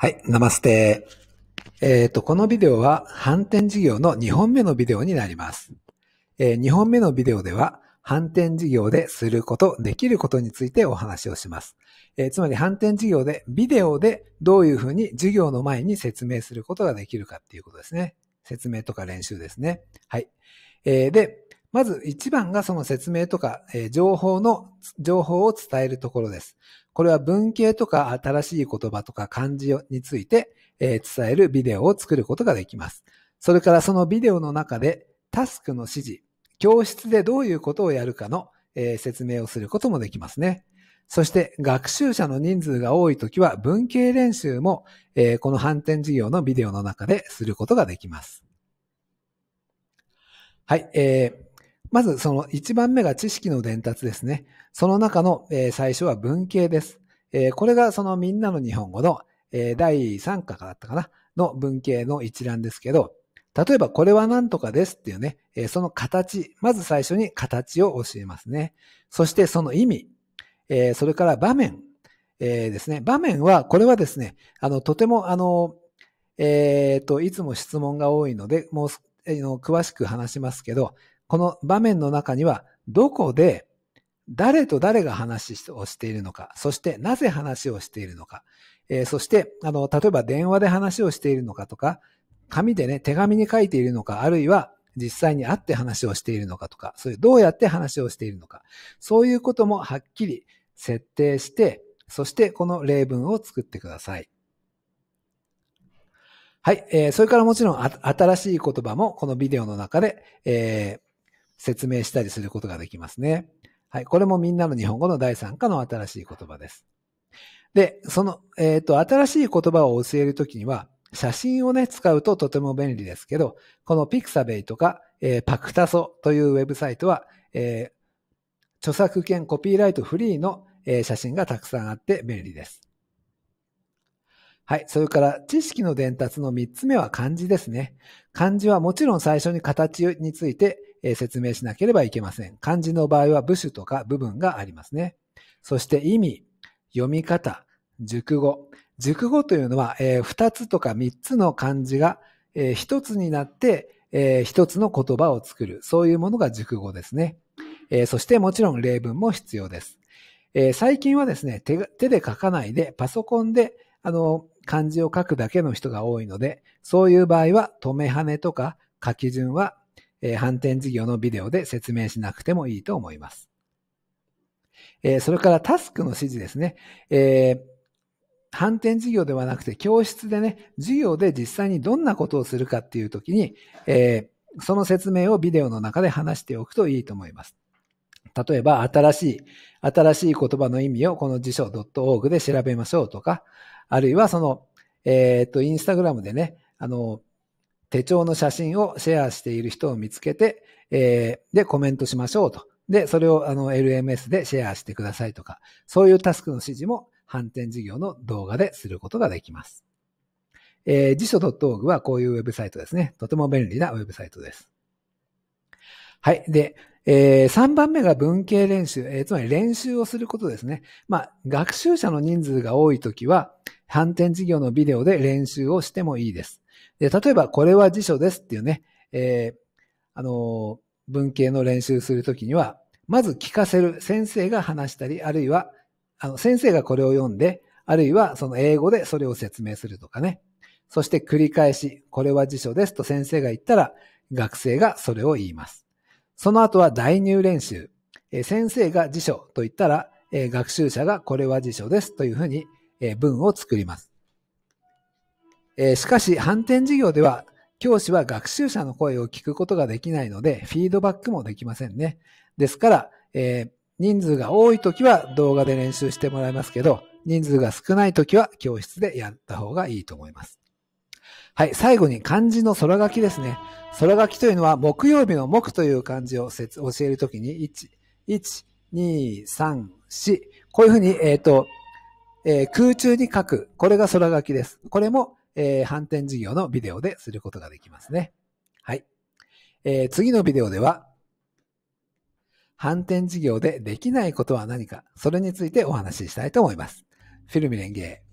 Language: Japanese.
はい、ナマステ。えっ、ー、と、このビデオは反転事業の2本目のビデオになります。えー、2本目のビデオでは、反転事業ですること、できることについてお話をします。えー、つまり反転事業で、ビデオでどういうふうに事業の前に説明することができるかっていうことですね。説明とか練習ですね。はい。えー、で、まず一番がその説明とか、えー、情報の、情報を伝えるところです。これは文系とか新しい言葉とか漢字について、えー、伝えるビデオを作ることができます。それからそのビデオの中でタスクの指示、教室でどういうことをやるかの、えー、説明をすることもできますね。そして学習者の人数が多いときは文系練習も、えー、この反転授業のビデオの中ですることができます。はい、えーまずその1番目が知識の伝達ですね。その中の、えー、最初は文系です、えー。これがそのみんなの日本語の、えー、第3課だったかなの文系の一覧ですけど、例えばこれは何とかですっていうね、えー、その形、まず最初に形を教えますね。そしてその意味、えー、それから場面、えー、ですね。場面は、これはですね、あの、とてもあの、えっ、と、いつも質問が多いので、もう、えー、詳しく話しますけど、この場面の中には、どこで、誰と誰が話をしているのか、そしてなぜ話をしているのか、えー、そして、あの、例えば電話で話をしているのかとか、紙でね、手紙に書いているのか、あるいは実際に会って話をしているのかとか、そういうどうやって話をしているのか、そういうこともはっきり設定して、そしてこの例文を作ってください。はい、えー、それからもちろん新しい言葉もこのビデオの中で、えー、説明したりすることができますね。はい。これもみんなの日本語の第3課の新しい言葉です。で、その、えっ、ー、と、新しい言葉を教えるときには、写真をね、使うととても便利ですけど、このピクサベイとか、えー、パクタソというウェブサイトは、えー、著作権コピーライトフリーの、えー、写真がたくさんあって便利です。はい。それから、知識の伝達の3つ目は漢字ですね。漢字はもちろん最初に形について、え説明しなければいけません。漢字の場合は部首とか部分がありますね。そして意味、読み方、熟語。熟語というのは、え2つとか3つの漢字が、え1つになって、え1つの言葉を作る。そういうものが熟語ですね。えそしてもちろん例文も必要です。え最近はですね手、手で書かないで、パソコンで、あの、漢字を書くだけの人が多いので、そういう場合は、止めはねとか書き順はえー、反転事業のビデオで説明しなくてもいいと思います。えー、それからタスクの指示ですね。えー、反転授業ではなくて教室でね、授業で実際にどんなことをするかっていう時に、えー、その説明をビデオの中で話しておくといいと思います。例えば、新しい、新しい言葉の意味をこの辞書 .org で調べましょうとか、あるいはその、えー、っと、インスタグラムでね、あの、手帳の写真をシェアしている人を見つけて、えー、で、コメントしましょうと。で、それをあの LMS でシェアしてくださいとか、そういうタスクの指示も反転事業の動画ですることができます。えー、辞書 .org はこういうウェブサイトですね。とても便利なウェブサイトです。はい。で、えー、3番目が文系練習、えー、つまり練習をすることですね。まあ、学習者の人数が多いときは、反転授業のビデオで練習をしてもいいです。で、例えば、これは辞書ですっていうね、えー、あの文系の練習するときには、まず聞かせる。先生が話したり、あるいは、あの、先生がこれを読んで、あるいはその英語でそれを説明するとかね。そして繰り返し、これは辞書ですと先生が言ったら、学生がそれを言います。その後は代入練習。え先生が辞書と言ったら、え学習者がこれは辞書ですというふうに、え文を作ります。えしかし、反転授業では、教師は学習者の声を聞くことができないので、フィードバックもできませんね。ですから、えー、人数が多い時は動画で練習してもらいますけど、人数が少ない時は教室でやった方がいいと思います。はい、最後に漢字の空書きですね。空書きというのは、木曜日の木という漢字を教えるときに、1、1、2、3、4。こういうふうに、えっ、ー、と、えー、空中に書く。これが空書きです。これも、えー、反転授業のビデオですることができますね。はい。えー、次のビデオでは、反転授業でできないことは何か、それについてお話ししたいと思います。フィルミレンゲー。